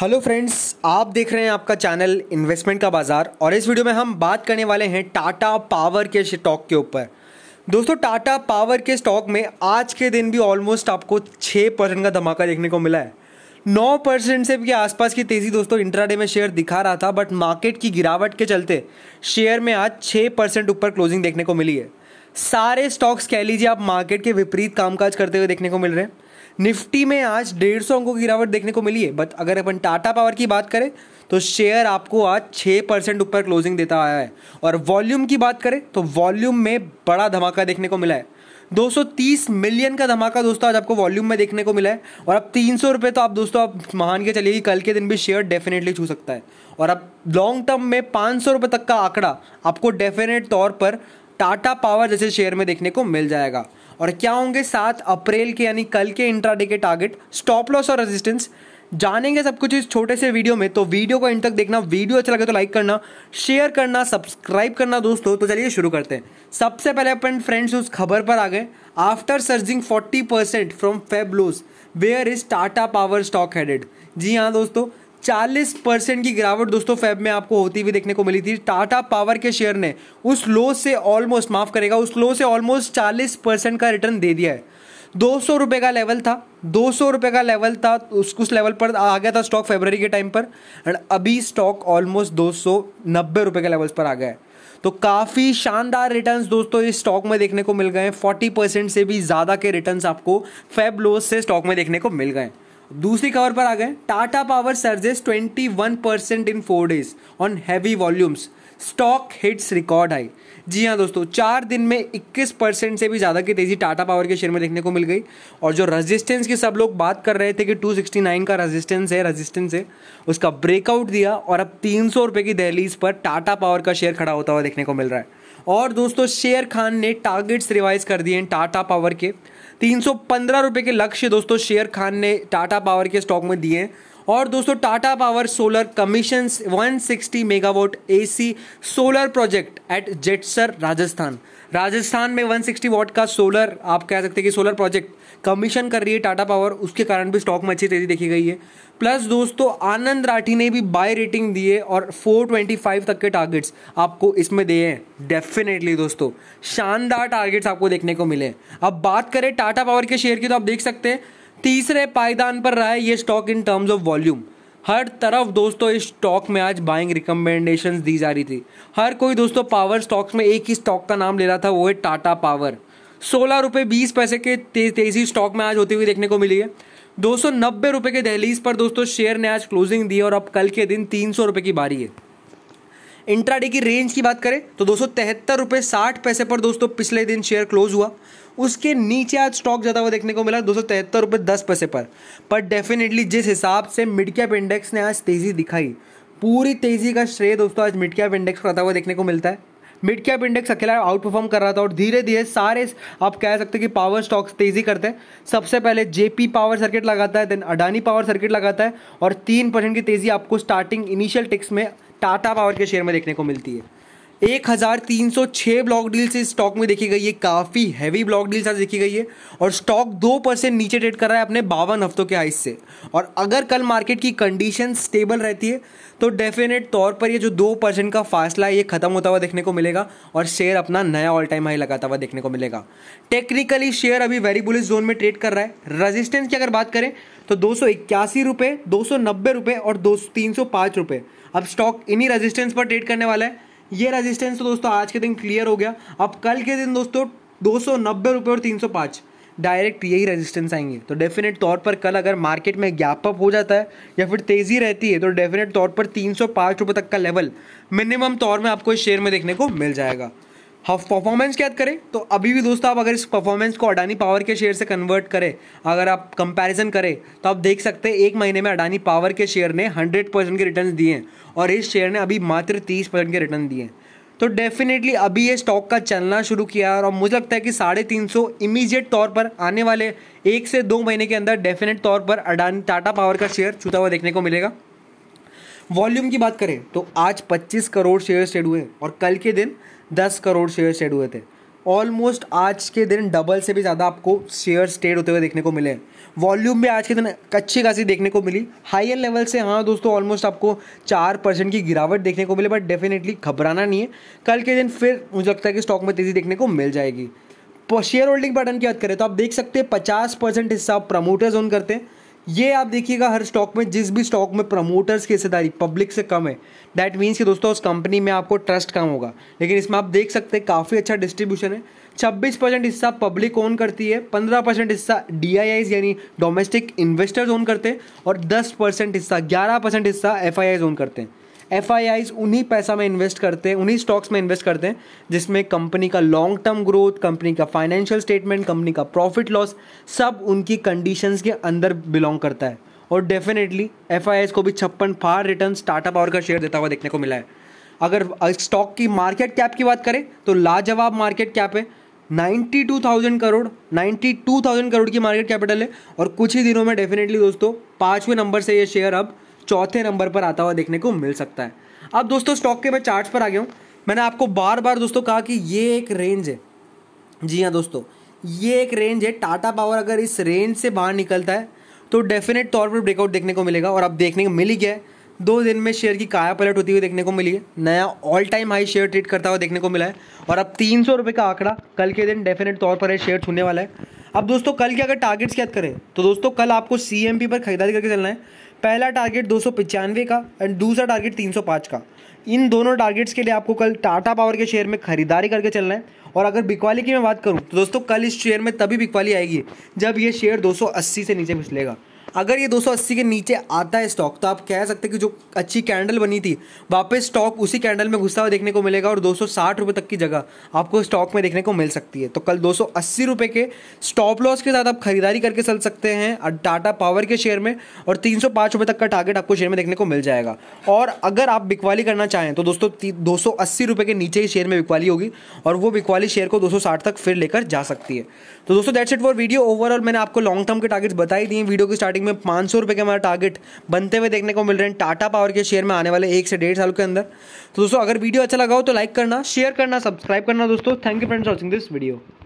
hello friends आप देख रहे हैं आपका चैनल इन्वेस्टमेंट का बाज़ार और इस वीडियो में हम बात करने वाले हैं टाटा पावर के स्टॉक के ऊपर दोस्तों टाटा पावर के स्टॉक में आज के दिन भी ऑलमोस्ट आपको 6 परसेंट का धमाका देखने को मिला है 9 परसेंट से भी आसपास की तेज़ी दोस्तों इंट्राडे में शेयर दिखा रहा था बट मार्केट की गिरावट के चलते शेयर में आज छः परसेंट ऊपर क्लोजिंग देखने को मिली है सारे स्टॉक्स कह लीजिए आप मार्केट के विपरीत कामकाज करते हुए देखने को मिल रहे हैं निफ्टी में आज डेढ़ सौ अंकों की गिरावट देखने को मिली है बट अगर अपन टाटा पावर की बात करें तो शेयर आपको आज छः परसेंट ऊपर क्लोजिंग देता आया है और वॉल्यूम की बात करें तो वॉल्यूम में बड़ा धमाका देखने को मिला है 230 मिलियन का धमाका दोस्तों आज आपको वॉल्यूम में देखने को मिला है और अब तीन सौ रुपये तो आप दोस्तों आप मान के चलिए कि कल के दिन भी शेयर डेफिनेटली छू सकता है और अब लॉन्ग टर्म में पाँच सौ रुपये तक का आंकड़ा आपको डेफिनेट तौर पर टाटा पावर जैसे शेयर में देखने को मिल जाएगा और क्या होंगे सात अप्रैल के यानी कल के इंट्राडे के टारगेट स्टॉप लॉस और रेजिस्टेंस जानेंगे सब कुछ इस छोटे से वीडियो में तो वीडियो को इन तक देखना वीडियो अच्छा लगे तो लाइक करना शेयर करना सब्सक्राइब करना दोस्तों तो चलिए शुरू करते हैं सबसे पहले अपन फ्रेंड्स उस खबर पर आ गए after surging 40 percent from Feb lows where is Tata power stock headed जी हाँ दोस्तों चालीस परसेंट की गिरावट दोस्तों फेब में आपको होती हुई देखने को मिली थी टाटा पावर के शेयर ने उस लो से ऑलमोस्ट माफ करेगा उस लो से ऑलमोस्ट चालीस परसेंट का रिटर्न दे दिया है दो सौ रुपये का लेवल था दो सौ रुपये का लेवल था उस उस लेवल पर आ गया था स्टॉक फेबररी के टाइम पर एंड अभी स्टॉक ऑलमोस्ट दो सौ नब्बे रुपये के लेवल्स पर आ गया है तो काफ़ी शानदार रिटर्न्स दोस्तों इस स्टॉक में देखने को मिल गए हैं फोर्टी परसेंट से भी ज़्यादा के रिटर्न्स आपको फेब लोज से स्टॉक में देखने को मिल गए हैं दूसरी खबर पर आ गए Tata power surges 21 percent in four days on heavy volumes stock hits record high जी हाँ दोस्तों चार दिन में 21 परसेंट से भी ज़्यादा की तेज़ी टाटा पावर के शेयर में देखने को मिल गई और जो रेजिस्टेंस की सब लोग बात कर रहे थे कि 269 का रेजिस्टेंस है रेजिस्टेंस है उसका ब्रेकआउट दिया और अब तीन सौ रुपये की दहलीज पर टाटा पावर का शेयर खड़ा होता हुआ देखने को मिल रहा है और दोस्तों शेयर खान ने टारगेट्स रिवाइज कर दिए हैं टाटा पावर के तीन सौ के लक्ष्य दोस्तों शेयर खान ने टाटा पावर के स्टॉक में दिए हैं और दोस्तों Tata power solar commission 160 megawatt A solar project at Jetsar Rajasthan Rajasthan में 160 वॉट का सोलर आप कह सकते हैं कि सोलर प्रोजेक्ट कमीशन कर रही है टाटा पावर उसके कारण भी स्टॉक में अच्छी तेजी देखी गई है प्लस दोस्तों आनंद राठी ने भी बाय रेटिंग दिए और 425 तक के टारगेट्स आपको इसमें दिए हैं डेफिनेटली दोस्तों शानदार टारगेट्स आपको देखने को मिले अब बात करें टाटा पावर के शेयर की तो आप देख सकते हैं तीसरे पायदान पर रहा है ये stock in terms of volume हर तरफ दोस्तों इस स्टॉक में आज बाइंग रिकमेंडेशन दी जा रही थी हर कोई दोस्तों पावर स्टॉक्स में एक ही स्टॉक का नाम ले रहा था वो है टाटा पावर सोलह रुपये बीस पैसे के ते, तेजी स्टॉक में आज होती हुई देखने को मिली है दो सौ नब्बे रुपये के दहलीज पर दोस्तों शेयर ने आज क्लोजिंग दी और अब कल के दिन तीन सौ रुपये की बारी है इंट्राडे की रेंज की बात करें तो दो तिहत्तर रुपये साठ पैसे पर दोस्तों पिछले दिन शेयर क्लोज हुआ उसके नीचे आज स्टॉक ज्यादा हुआ देखने को मिला दो सौ तिहत्तर रुपये दस पैसे पर पर डेफिनेटली जिस हिसाब से मिड कैप इंडेक्स ने आज तेज़ी दिखाई पूरी तेज़ी का श्रेय दोस्तों आज मिड कैप इंडेक्स को आता हुआ देखने को मिलता है मिड कैप इंडेक्स अकेला आउट परफॉर्म कर रहा था और धीरे धीरे सारे आप कह सकते हैं कि पावर स्टॉक्स तेजी करते हैं सबसे पहले जेपी पावर सर्किट लगाता है देन अडानी पावर सर्किट लगाता है और तीन परसेंट की तेजी आपको स्टार्टिंग इनिशियल टिक्स में टाटा पावर के शेयर में देखने को मिलती है एक हजार तीन सौ छह ब्लॉक डील्स इस स्टॉक में देखी गई है काफ़ी हैवी ब्लॉक डील्स आज देखी गई है और स्टॉक दो परसेंट नीचे ट्रेड कर रहा है अपने बावन हफ्तों के हाइस से और अगर कल मार्केट की कंडीशन स्टेबल रहती है तो डेफिनेट तौर पर ये जो दो परसेंट का फासला है ये खत्म होता हुआ देखने को मिलेगा और शेयर अपना नया ऑल टाइम हाई लगाता हुआ देखने को मिलेगा टेक्निकली शेयर अभी वेरी बुलिस जोन में ट्रेड कर रहा है रजिस्टेंस की अगर बात करें तो दो सौ इक्यासी रुपये दो सौ नब्बे रुपये और दो तीन सौ पाँच रुपये अब स्टॉक इन्हीं रजिस्टेंस पर ट्रेड करने वाला है ये रेजिस्टेंस तो दोस्तों आज के दिन क्लियर हो गया अब कल के दिन दोस्तों दो सौ और तीन सौ पाँच डायरेक्ट यही रेजिस्टेंस आएंगे तो डेफिनेट तौर पर कल अगर मार्केट में गैप अप हो जाता है या फिर तेज़ी रहती है तो डेफिनेट तौर पर तीन सौ तक का लेवल मिनिमम तौर में आपको इस शेयर में देखने को मिल जाएगा हाफ परफॉर्मेंस की याद करें तो अभी भी दोस्तों आप अगर इस परफॉर्मेंस को अडानी पावर के शेयर से कन्वर्ट करें अगर आप कंपैरिजन करें तो आप देख सकते हैं एक महीने में अडानी पावर के शेयर ने 100 परसेंट के रिटर्न दिए हैं और इस शेयर ने अभी मात्र 30 परसेंट के रिटर्न दिए हैं तो डेफिनेटली अभी ये स्टॉक का चलना शुरू किया और मुझे लगता है कि साढ़े तीन सौ इमीजिएट तौर पर आने वाले एक से दो महीने के अंदर डेफिनेट तौर पर अडानी टाटा पावर का शेयर छूता हुआ देखने को मिलेगा वॉल्यूम की बात करें तो आज 25 करोड़ शेयर ट्रेड हुए और कल के दिन दस करोड़ शेयर ट्रेड हुए थे ऑलमोस्ट आज के दिन डबल से भी ज़्यादा आपको शेयर ट्रेड होते हुए देखने को मिले वॉल्यूम भी आज के दिन अच्छी खासी देखने को मिली हाई एंड लेवल से हाँ दोस्तों ऑलमोस्ट आपको चार परसेंट की गिरावट देखने को मिले बट डेफिनेटली घबराना नहीं है कल के दिन फिर मुझे लगता है कि स्टॉक में तेज़ी देखने को मिल जाएगी शेयर होल्डिंग पैटर्न की बात करें तो आप देख सकते हैं पचास परसेंट हिस्सा आप प्रमोटर्स ओन करते हैं ये आप देखिएगा हर स्टॉक में जिस भी स्टॉक में प्रमोटर्स की हिस्सेदारी पब्लिक से कम है दैट मीन्स कि दोस्तों उस कंपनी में आपको ट्रस्ट कम होगा लेकिन इसमें आप देख सकते हैं काफ़ी अच्छा डिस्ट्रीब्यूशन है 26 परसेंट हिस्सा पब्लिक ओन करती है 15 परसेंट हिस्सा डी यानी डोमेस्टिक इन्वेस्टर्स ओन करते हैं और 10 परसेंट हिस्सा 11 परसेंट हिस्सा एफ ओन करते हैं एफ उन्हीं पैसा में इन्वेस्ट करते हैं उन्हीं स्टॉक्स में इन्वेस्ट करते हैं जिसमें कंपनी का लॉन्ग टर्म ग्रोथ कंपनी का फाइनेंशियल स्टेटमेंट कंपनी का प्रॉफिट लॉस सब उनकी कंडीशन के अंदर बिलोंग करता है और डेफिनेटली एफ को भी छप्पन फार रिटर्न टाटा पावर का शेयर देता हुआ देखने को मिला है अगर स्टॉक की मार्केट कैप की बात करें तो लाजवाब मार्केट कैप है 92,000 करोड़ 92,000 करोड़ की मार्केट कैपिटल है और कुछ ही दिनों में डेफिनेटली दोस्तों पाँचवें नंबर से ये शेयर अब चौथे नंबर पर आता हुआ देखने को मिल सकता है अब दोस्तों स्टॉक के मैं चार्ट पर आ गया हूँ मैंने आपको बार बार दोस्तों कहा कि ये एक रेंज है जी हाँ दोस्तों ये एक रेंज है टाटा पावर अगर इस रेंज से बाहर निकलता है तो डेफिनेट तौर पर ब्रेकआउट देखने को मिलेगा और अब देखने को मिल ही गया है दो दिन में शेयर की काया पलट होती हुई देखने को मिली है नया all time high share trade करता हुआ देखने को मिला है और अब तीन सौ का आंकड़ा कल के दिन डेफिनेट तौर पर है शेयर छूने वाला है अब दोस्तों कल के अगर टारगेट्स की याद करें तो दोस्तों कल आपको सी एम पी पर खरीदारी करके चलना है पहला टारगेट दो का एंड दूसरा टारगेट 305 का इन दोनों टारगेट्स के लिए आपको कल टाटा पावर के शेयर में खरीदारी करके चलना है और अगर बिकवाली की मैं बात करूँ तो दोस्तों कल इस शेयर में तभी बिकवाली आएगी जब ये शेयर 280 से नीचे फिसलेगा अगर ये 280 के नीचे आता है स्टॉक तो आप कह सकते हैं कि जो अच्छी कैंडल बनी थी वापस स्टॉक उसी कैंडल में घुसता हुआ देखने को मिलेगा और दो सौ तक की जगह आपको स्टॉक में देखने को मिल सकती है तो कल दो सौ के स्टॉप लॉस के साथ आप खरीदारी करके चल सकते हैं टाटा पावर के शेयर में और तीन रुपए तक का टारगेट आपको शेयर में देखने को मिल जाएगा और अगर आप बिकवाली करना चाहें तो दोस्तों दो सौ के नीचे ही शेयर में बिकवाली होगी और वो बिकवाली शेयर को दो तक फिर लेकर जा सकती है तो दोस्तों that's it for video overall मैंने आपको लॉन्ग टर्म के टारगेट्स बताई दिए वीडियो की स्टार्टिंग स्टार्टिंग में पाँच सौ रुपये के हमारा टारगेट बनते हुए देखने को मिल रहे हैं टाटा पावर के शेयर में आने वाले एक से डेढ़ साल के अंदर तो दोस्तों अगर वीडियो अच्छा लगा हो तो लाइक करना शेयर करना सब्सक्राइब करना दोस्तों thank you friends watching this video